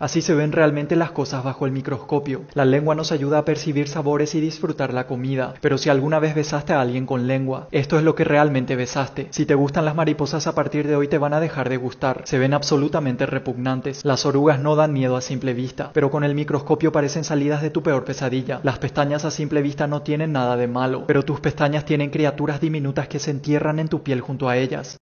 Así se ven realmente las cosas bajo el microscopio. La lengua nos ayuda a percibir sabores y disfrutar la comida, pero si alguna vez besaste a alguien con lengua, esto es lo que realmente besaste. Si te gustan las mariposas a partir de hoy te van a dejar de gustar, se ven absolutamente repugnantes. Las orugas no dan miedo a simple vista, pero con el microscopio parecen salidas de tu peor pesadilla. Las pestañas a simple vista no tienen nada de malo, pero tus pestañas tienen criaturas diminutas que se entierran en tu piel junto a ellas.